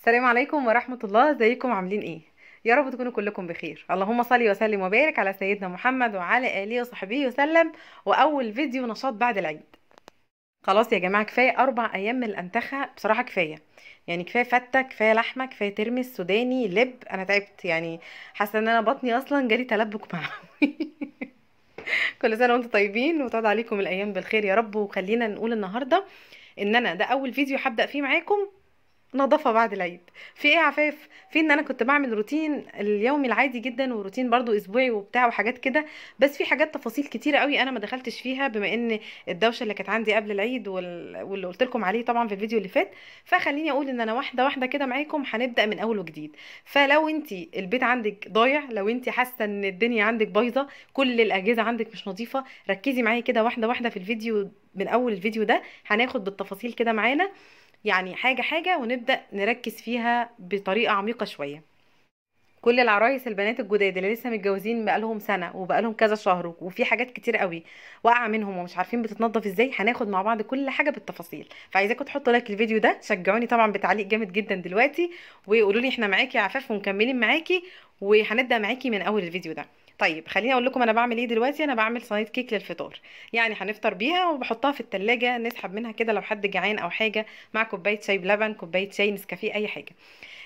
السلام عليكم ورحمة الله ازيكم عاملين ايه يا رب تكونوا كلكم بخير اللهم صل وسلم وبارك على سيدنا محمد وعلى آله وصحبه وسلم وأول فيديو نشاط بعد العيد خلاص يا جماعة كفاية أربع أيام من الأنتخة بصراحة كفاية يعني كفايه فته كفايه لحمه كفايه ترمس سوداني لب انا تعبت يعني حاسه ان انا بطني اصلا جالي تلبك معنوي كل سنه وانتم طيبين وتعد عليكم الايام بالخير يا رب وخلينا نقول النهارده ان انا ده اول فيديو هبدا فيه معاكم نظافه بعد العيد في ايه عفاف في ان انا كنت بعمل روتين اليومي العادي جدا وروتين برضو اسبوعي وبتاع وحاجات كده بس في حاجات تفاصيل كتيره قوي انا ما دخلتش فيها بما ان الدوشه اللي كانت عندي قبل العيد وال... واللي قلت لكم عليه طبعا في الفيديو اللي فات فخليني اقول ان انا واحده واحده كده معاكم هنبدا من اول وجديد فلو انت البيت عندك ضايع لو انت حاسه ان الدنيا عندك بايظه كل الاجهزه عندك مش نظيفه ركزي معايا كده واحده واحده في الفيديو من اول الفيديو ده هناخد بالتفاصيل كده معانا يعني حاجة حاجة ونبدأ نركز فيها بطريقة عميقة شوية كل العرايس البنات الجداد اللي لسه متجوزين بقالهم سنه وبقالهم كذا شهر وفي حاجات كتير قوي واقعه منهم ومش عارفين بتتنظف ازاي هناخد مع بعض كل حاجه بالتفاصيل فعايزاكم تحطوا لايك الفيديو ده شجعوني طبعا بتعليق جامد جدا دلوقتي وقولوا لي احنا معاكي عفاف ومكملين معاكي وهنبدا معاكي من اول الفيديو ده طيب خليني اقول لكم انا بعمل ايه دلوقتي انا بعمل صينيه كيك للفطار يعني هنفطر بيها وبحطها في التلاجة نسحب منها كده لو حد جعان او حاجه مع كوبايه شاي بلبن كوبايه شاي نسكافيه اي حاجه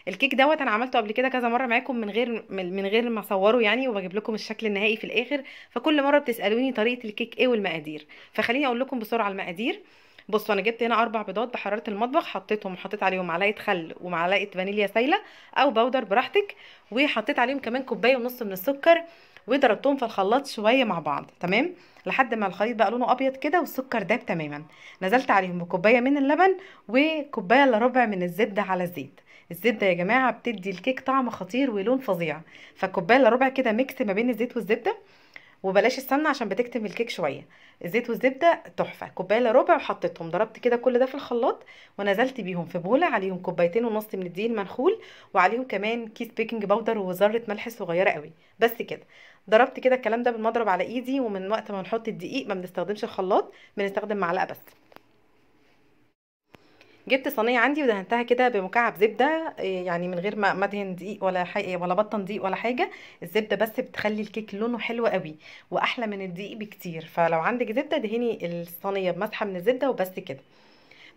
الكيك دوت انا عملته قبل كده كذا مره معاكم من غير من غير ما اصوره يعني وبجيب لكم الشكل النهائي في الاخر فكل مره بتسالوني طريقه الكيك ايه والمقادير فخليني اقول لكم بسرعه المقادير بصوا انا جبت هنا اربع بيضات بحراره المطبخ حطيتهم وحطيت عليهم معلقه خل ومعلقه فانيليا سايله او بودر براحتك وحطيت عليهم كمان كوبايه ونص من السكر وضربتهم في الخلاط شويه مع بعض تمام لحد ما الخليط بقى لونه ابيض كده والسكر داب تماما نزلت عليهم بكوبايه من اللبن وكوبايه الا ربع من الزبده على الزيت الزبده يا جماعه بتدي الكيك طعم خطير ولون فظيع فكوبايه الا ربع كده ميكس ما بين الزيت والزبده وبلاش السمنه عشان بتكتم الكيك شويه الزيت والزبده تحفه كوبايه الا ربع وحطيتهم ضربت كده كل ده في الخلاط ونزلت بيهم في بوله عليهم كوبايتين ونص من الدقيق المنخول وعليهم كمان كيس بيكنج باودر وذره ملح صغيره قوي بس كده ضربت كده الكلام ده بالمضرب على ايدي ومن وقت ما نحط الدقيق ما بنستخدمش الخلاط بنستخدم معلقه بس جبت صينيه عندي ودهنتها كده بمكعب زبده إيه، يعني من غير ما مدهن دقيق ولا حاجه ولا بطن دقيق ولا حاجه الزبده بس بتخلي الكيك لونه حلو قوي واحلى من الدقيق بكتير فلو عندك زبده دهني الصينيه بمسحه من الزبده وبس كده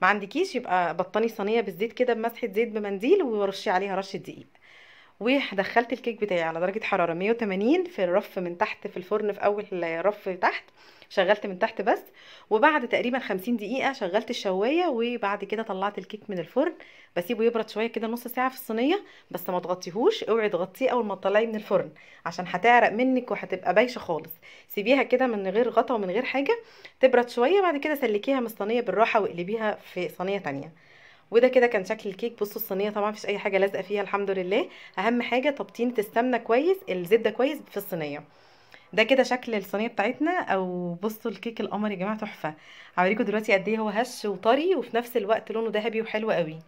ما عندكيش يبقى بطني صينيه بالزيت كده بمسحه زيت بمنديل ورشي عليها رشه دقيق ودخلت الكيك بتاعي على درجه حراره 180 في الرف من تحت في الفرن في اول رف تحت شغلت من تحت بس وبعد تقريبا 50 دقيقه شغلت الشوايه وبعد كده طلعت الكيك من الفرن بسيبه يبرد شويه كده نص ساعه في الصينيه بس ما تغطيهوش اوعي تغطيه اول ما تطلعيه من الفرن عشان هتعرق منك وهتبقى بايشه خالص سيبيها كده من غير غطا ومن غير حاجه تبرد شويه بعد كده سلكيها من الصينيه بالراحه واقلبيها في صينيه تانية وده كده كان شكل الكيك بصوا الصينيه طبعا مفيش اي حاجه لازقه فيها الحمد لله اهم حاجه طبطين السمنه كويس الزبده كويس في الصينيه ده كده شكل الصينيه بتاعتنا او بصوا الكيك القمر يا جماعه تحفه هوريكم دلوقتي قد ايه هو هش وطري وفي نفس الوقت لونه ذهبي وحلو قوي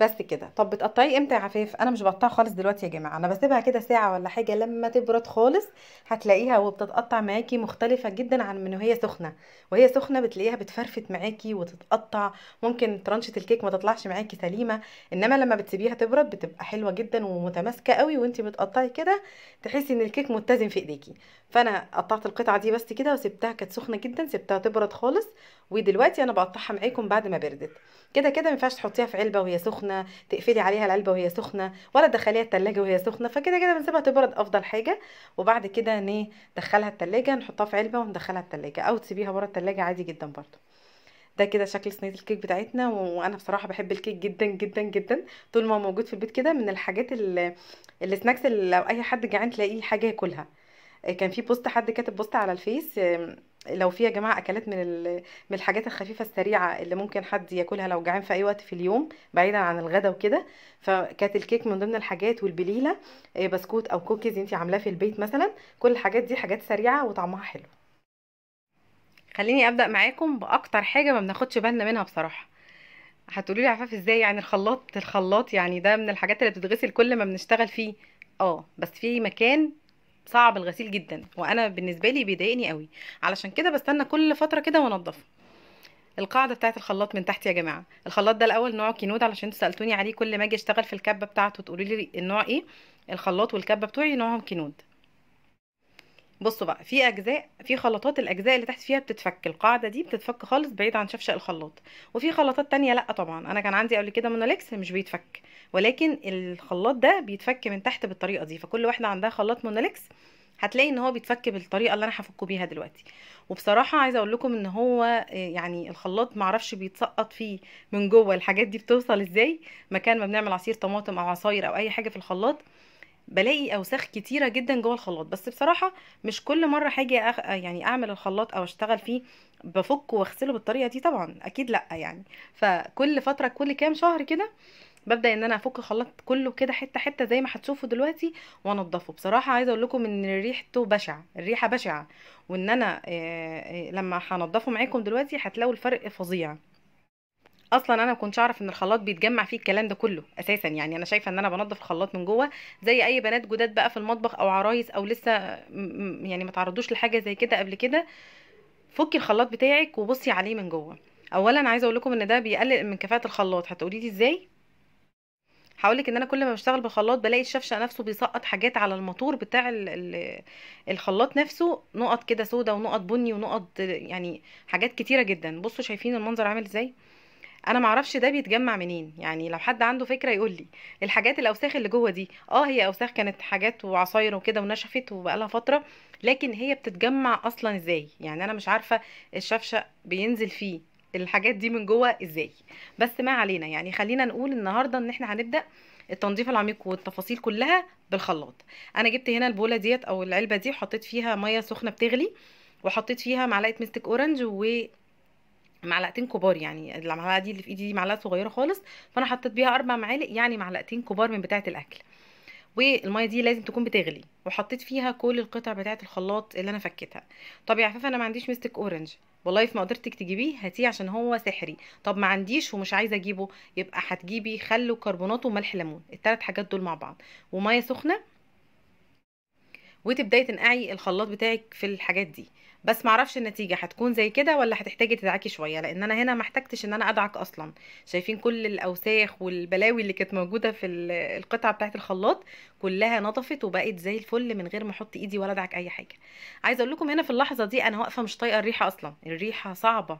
بس كده طب بتقطعيه امتى يا عفاف انا مش بقطعها خالص دلوقتي يا جماعه انا بسيبها كده ساعه ولا حاجه لما تبرد خالص هتلاقيها وبتتقطع معاكي مختلفه جدا عن من وهي سخنه وهي سخنه بتلاقيها بتفرفت معاكي وتتقطع ممكن ترانشه الكيك ما تطلعش معاكي سليمه انما لما بتسيبيها تبرد بتبقى حلوه جدا ومتماسكه قوي وانت بتقطعي كده تحسي ان الكيك متزن في ايديكي فانا قطعت القطعه دي بس كده وسبتها كانت سخنه جدا سبتها تبرد خالص ودلوقتي انا بقطعها معاكم بعد ما بردت كده كده ما ينفعش تحطيها في علبه وهي سخنه تقفلي عليها العلبه وهي سخنه ولا تدخليها التلاجة وهي سخنه فكده كده بنسيبها تبرد افضل حاجه وبعد كده ندخلها التلاجة نحطها في علبه وندخلها التلاجة او تسيبيها بره التلاجة عادي جدا برده ده كده شكل صينيه الكيك بتاعتنا وانا بصراحه بحب الكيك جدا جدا جدا طول ما هو موجود في البيت كده من الحاجات السناكس اللي لو اي حد جعان تلاقيه حاجه ياكلها كان في بوست حد كاتب بوست على الفيس لو في يا جماعه اكلات من من الحاجات الخفيفه السريعه اللي ممكن حد ياكلها لو جعان في اي وقت في اليوم بعيدا عن الغدا وكده فكانت الكيك من ضمن الحاجات والبليله آه، بسكوت او كوكيز انت عاملاه في البيت مثلا كل الحاجات دي حاجات سريعه وطعمها حلو خليني ابدا معاكم باكتر حاجه ما بناخدش بالنا منها بصراحه هتقولي لي عفاف ازاي يعني الخلاط الخلاط يعني ده من الحاجات اللي بتتغسل كل ما بنشتغل فيه اه بس في مكان صعب الغسيل جدا وانا بالنسبه لي بيضايقني قوي علشان كده بستنى كل فتره كده وانضفه القاعده بتاعت الخلاط من تحت يا جماعه الخلاط ده الاول نوعه كينود علشان سالتوني عليه كل ما اجي اشتغل في الكبه بتاعته تقولي لي النوع ايه الخلاط والكبه بتوعي نوعهم كينود بصوا بقى في اجزاء في خلطات الاجزاء اللي تحت فيها بتتفك القاعده دي بتتفك خالص بعيد عن شفشق الخلاط وفي خلطات تانية لا طبعا انا كان عندي قبل كده مونوليكس مش بيتفك ولكن الخلاط ده بيتفك من تحت بالطريقه دي فكل واحده عندها خلاط مونوليكس هتلاقي ان هو بيتفك بالطريقه اللي انا هفكه بيها دلوقتي وبصراحه عايزه اقول لكم ان هو آه، يعني الخلاط معرفش بيتسقط فيه من جوه الحاجات دي بتوصل ازاي مكان ما بنعمل عصير طماطم او عصاير او اي حاجه في الخلاط بلاقي اوساخ كتيره جدا جوه الخلاط بس بصراحه مش كل مره هاجي أخ... يعني اعمل الخلاط او اشتغل فيه بفكه واغسله بالطريقه دي طبعا اكيد لا يعني فكل فتره كل كام شهر كده ببدا ان انا افك الخلاط كله كده حته حته زي ما هتشوفوا دلوقتي وانضفه بصراحه عايزه اقول لكم ان ريحته بشعه الريحه بشعه وان انا لما هنضفه معاكم دلوقتي هتلاقوا الفرق فظيع اصلا انا ما كنتش اعرف ان الخلاط بيتجمع فيه الكلام ده كله اساسا يعني انا شايفه ان انا بنضف الخلاط من جوه زي اي بنات جداد بقى في المطبخ او عرايس او لسه يعني ما تعرضوش لحاجه زي كده قبل كده فكي الخلاط بتاعك وبصي عليه من جوه اولا عايزه اقول لكم ان ده بيقلل من كفاءه الخلاط هتقولي لي ازاي هقولك ان انا كل ما بشتغل بخلاط بلاقي الشفشه نفسه بيسقط حاجات على الموتور بتاع الخلاط نفسه نقط كده سودا ونقط بني ونقط يعني حاجات كتيره جدا بصوا شايفين المنظر عامل ازاي انا معرفش ده بيتجمع منين يعني لو حد عنده فكره يقول لي الحاجات الاوساخ اللي جوه دي اه هي اوساخ كانت حاجات وعصاير وكده ونشفت وبقالها فتره لكن هي بتتجمع اصلا ازاي يعني انا مش عارفه الشفشق بينزل فيه الحاجات دي من جوه ازاي بس ما علينا يعني خلينا نقول النهارده ان احنا هنبدا التنظيف العميق والتفاصيل كلها بالخلاط انا جبت هنا البوله ديت او العلبه دي وحطيت فيها ميه سخنه بتغلي وحطيت فيها معلقه ميستيك اورنج و معلقتين كبار يعني المعلقه دي اللي في ايدي دي معلقه صغيره خالص فانا حطيت بيها اربع معالق يعني معلقتين كبار من بتاعه الاكل والميه دي لازم تكون بتغلي وحطيت فيها كل القطع بتاعه الخلاط اللي انا فكيتها طب يا عفاف انا ما عنديش مستك اورنج والله ما قدرتك تجيبيه هاتيه عشان هو سحري طب ما عنديش ومش عايزه اجيبه يبقى هتجيبي خل وكربونات وملح ليمون الثلاث حاجات دول مع بعض وميه سخنه وتبداي تنقعي الخلاط بتاعك في الحاجات دي بس معرفش النتيجه هتكون زي كده ولا هتحتاجي تدعكي شويه لان انا هنا ما احتجتش ان انا ادعك اصلا شايفين كل الاوساخ والبلاوي اللي كانت موجوده في القطعه بتاعت الخلاط كلها نطفت وبقت زي الفل من غير ما احط ايدي ولا ادعك اي حاجه عايزه اقول لكم هنا في اللحظه دي انا واقفه مش طايقه الريحه اصلا الريحه صعبه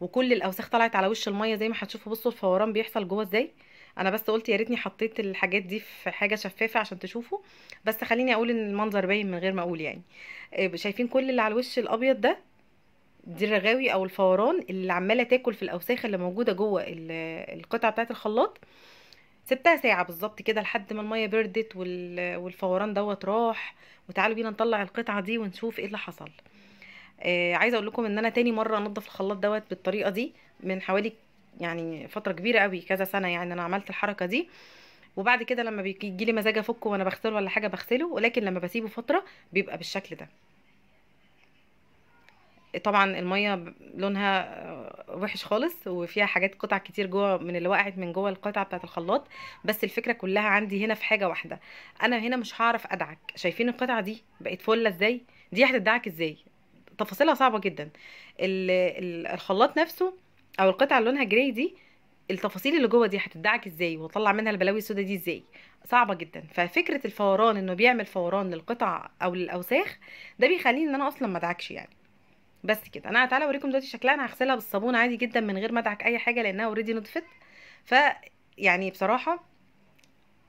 وكل الاوساخ طلعت على وش الميه زي ما هتشوفوا بصوا الفوران بيحصل جوه ازاي انا بس قلت يا ريتني حطيت الحاجات دي في حاجه شفافه عشان تشوفوا بس خليني اقول ان المنظر باين من غير ما اقول يعني آه، شايفين كل اللي على الوش الابيض ده دي الرغاوي او الفوران اللي عماله تاكل في الاوساخ اللي موجوده جوه القطعه بتاعه الخلاط سبتها ساعه بالظبط كده لحد ما الميه بردت والفوران دوت راح وتعالوا بينا نطلع القطعه دي ونشوف ايه اللي حصل آه، عايزه اقول لكم ان انا تاني مره انضف الخلاط دوت بالطريقه دي من حوالي يعني فتره كبيره قوي كذا سنه يعني انا عملت الحركه دي وبعد كده لما بيجي لي مزاج افكه وانا بغسله ولا حاجه بغسله ولكن لما بسيبه فتره بيبقى بالشكل ده طبعا الميه لونها آه، وحش خالص وفيها حاجات قطع كتير جوه من اللي وقعت من جوه القطعه بتاعه الخلاط بس الفكره كلها عندي هنا في حاجه واحده انا هنا مش هعرف ادعك شايفين القطعه دي بقت فله ازاي دي هتدعك ازاي تفاصيلها صعبه جدا الخلاط نفسه او القطعه اللي لونها جراي دي التفاصيل اللي جوه دي هتدعك ازاي واطلع منها البلاوي السوداء دي ازاي صعبه جدا ففكره الفوران انه بيعمل فوران للقطع او للاوساخ ده بيخليني ان انا اصلا ما ادعكش يعني بس كده انا تعالى اوريكم دلوقتي شكلها انا هغسلها بالصابون عادي جدا من غير ما ادعك اي حاجه لانها اوريدي نضفت ف يعني بصراحه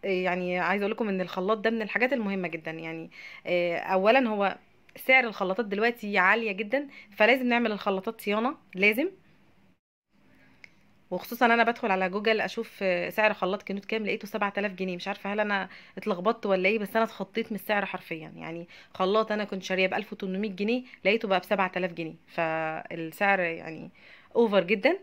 يعني عايزه اقول لكم ان الخلاط ده من الحاجات المهمه جدا يعني آه، اولا هو سعر الخلاطات دلوقتي عاليه جدا فلازم نعمل الخلاطات صيانه لازم وخصوصا انا بدخل على جوجل اشوف سعر خلاط كنوت كام لقيته 7000 جنيه مش عارفه هل انا اتلخبطت ولا ايه بس انا اتخطيت من السعر حرفيا يعني خلاط انا كنت شاريه ب 1800 جنيه لقيته بقى ب 7000 جنيه فالسعر يعني اوفر جدا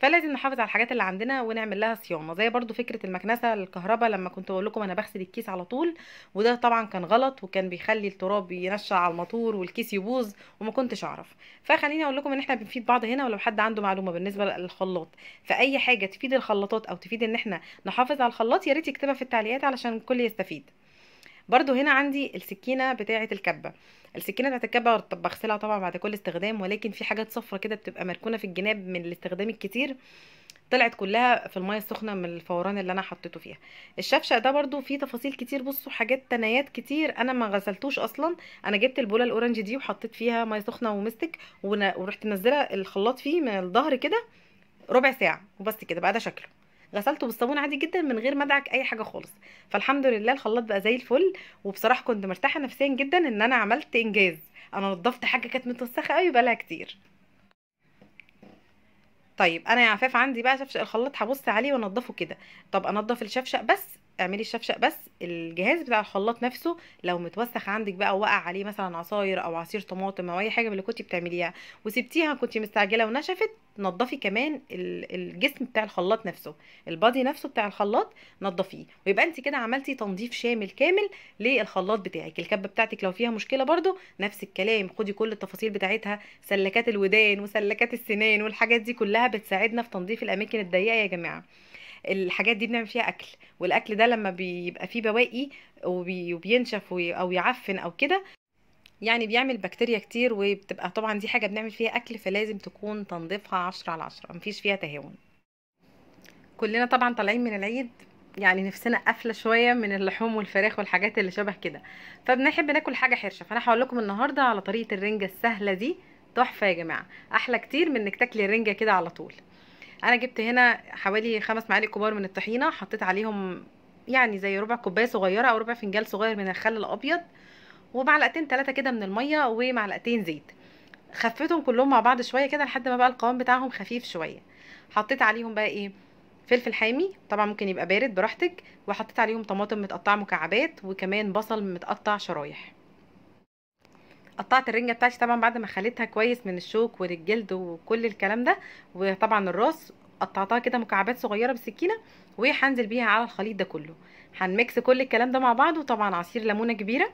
فلازم نحافظ على الحاجات اللي عندنا ونعمل لها صيانه زي برضو فكره المكنسه الكهرباء لما كنت بقول لكم انا بغسل الكيس على طول وده طبعا كان غلط وكان بيخلي التراب ينشع على الماتور والكيس يبوظ وما كنتش اعرف فخليني اقول لكم ان احنا بنفيد بعض هنا ولو حد عنده معلومه بالنسبه للخلاط فاي حاجه تفيد الخلاطات او تفيد ان احنا نحافظ على الخلاط يا ريت يكتبها في التعليقات علشان الكل يستفيد برضو هنا عندي السكينه بتاعه الكبه السكينه بتاعه الكبه بغسلها طبعا بعد كل استخدام ولكن في حاجات صفرة كده بتبقى مركونه في الجناب من الاستخدام الكتير طلعت كلها في الميه السخنه من الفوران اللي انا حطيته فيها الشفشق ده برضو فيه تفاصيل كتير بصوا حاجات تنايات كتير انا ما غسلتوش اصلا انا جبت البوله الاورنج دي وحطيت فيها ميه سخنه ومستك ورحت منزله الخلاط فيه من الظهر كده ربع ساعه وبس كده بقى ده شكله غسلته بالصابون عادي جدا من غير ما ادعك اي حاجه خالص فالحمد لله الخلاط بقى زي الفل وبصراحه كنت مرتاحه نفسيا جدا ان انا عملت انجاز انا نضفت حاجه كانت متوسخه قوي بقالها كتير طيب انا يا عفاف عندي بقى شفشق الخلاط هبص عليه وانضفه كده طب انضف الشفشق بس اعملي الشفشق بس الجهاز بتاع الخلاط نفسه لو متوسخ عندك بقى وقع عليه مثلا عصاير او عصير طماطم او اي حاجه من اللي كنتي بتعمليها وسبتيها كنت مستعجله ونشفت نضفي كمان الجسم بتاع الخلاط نفسه البادي نفسه بتاع الخلاط نضفيه ويبقى انت كده عملتي تنظيف شامل كامل للخلاط بتاعك الكبه بتاعتك لو فيها مشكله برده نفس الكلام خدي كل التفاصيل بتاعتها سلكات الودان وسلكات السنان والحاجات دي كلها بتساعدنا في تنظيف الاماكن الضيقه يا جماعه الحاجات دي بنعمل فيها اكل والاكل ده لما بيبقى فيه بواقي وبينشف او يعفن او كده يعني بيعمل بكتيريا كتير وبتبقى طبعا دي حاجه بنعمل فيها اكل فلازم تكون تنظيفها عشرة على عشرة مفيش فيها تهاون كلنا طبعا طالعين من العيد يعني نفسنا قافله شويه من اللحوم والفراخ والحاجات اللي شبه كده فبنحب ناكل حاجه حرشه فانا هقول لكم النهارده على طريقه الرنجه السهله دي تحفه يا جماعه احلى كتير من انك تاكلي الرنجه كده على طول انا جبت هنا حوالي خمس معالق كبار من الطحينه حطيت عليهم يعني زي ربع كوبايه صغيره او ربع فنجان صغير من الخل الابيض ومعلقتين ثلاثه كده من الميه ومعلقتين زيت خفيتهم كلهم مع بعض شويه كده لحد ما بقى القوام بتاعهم خفيف شويه حطيت عليهم بقى ايه فلفل حامي طبعا ممكن يبقى بارد براحتك وحطيت عليهم طماطم متقطعه مكعبات وكمان بصل متقطع شرايح قطعت الرنجه بتاعتي طبعا بعد ما خليتها كويس من الشوك والجلد وكل الكلام ده وطبعا الراس قطعتها كده مكعبات صغيره بسكينه وهنزل بيها على الخليط ده كله هنميكس كل الكلام ده مع بعض وطبعا عصير ليمونه كبيره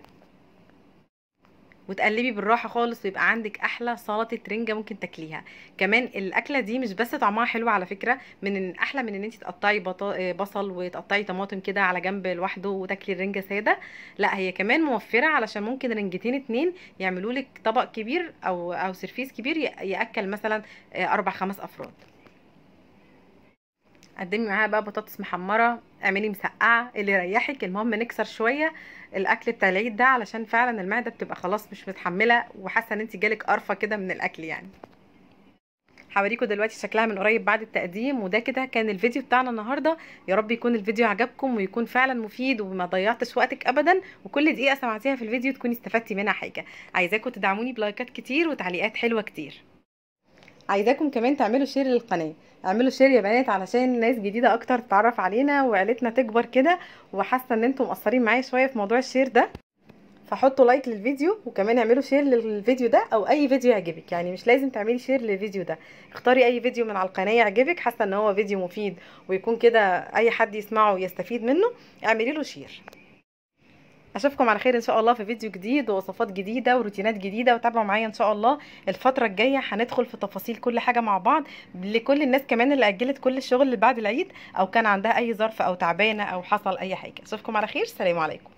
وتقلبي بالراحه خالص ويبقى عندك احلى سلطه رنجه ممكن تاكليها كمان الاكله دي مش بس طعمها حلو على فكره من احلى من ان انت تقطعي آه، بصل وتقطعي طماطم كده على جنب لوحده وتاكلي الرنجه ساده لا هي كمان موفره علشان ممكن رنجتين اتنين يعملوا لك طبق كبير او او سرفيس كبير ياكل مثلا آه، اربع خمس افراد قدمي معاها بقى بطاطس محمره اعملي مسقعه اللي يريحك المهم نكسر شويه الاكل بتاع العيد ده علشان فعلا المعده بتبقى خلاص مش متحمله وحاسه ان انت جالك قرفه كده من الاكل يعني هوريكم دلوقتي شكلها من قريب بعد التقديم وده كده كان الفيديو بتاعنا النهارده يا رب يكون الفيديو عجبكم ويكون فعلا مفيد وما ضيعتش وقتك ابدا وكل دقيقه سمعتيها في الفيديو تكوني استفدتي منها حاجه عايزاكم تدعموني بلايكات كتير وتعليقات حلوه كتير عايزاكم كمان تعملوا شير للقناه اعملوا شير يا بنات علشان ناس جديده اكتر تتعرف علينا وعيلتنا تكبر كده وحاسه ان انتم مقصرين معايا شويه في موضوع الشير ده فحطوا لايك للفيديو وكمان اعملوا شير للفيديو ده او اي فيديو يعجبك يعني مش لازم تعملي شير للفيديو ده اختاري اي فيديو من على القناه يعجبك حاسه ان هو فيديو مفيد ويكون كده اي حد يسمعه يستفيد منه اعملي له شير اشوفكم على خير ان شاء الله في فيديو جديد ووصفات جديده وروتينات جديده وتابعوا معايا ان شاء الله الفتره الجايه هندخل في تفاصيل كل حاجه مع بعض لكل الناس كمان اللي اجلت كل الشغل اللي بعد العيد او كان عندها اي ظرف او تعبانه او حصل اي حاجه اشوفكم على خير سلام عليكم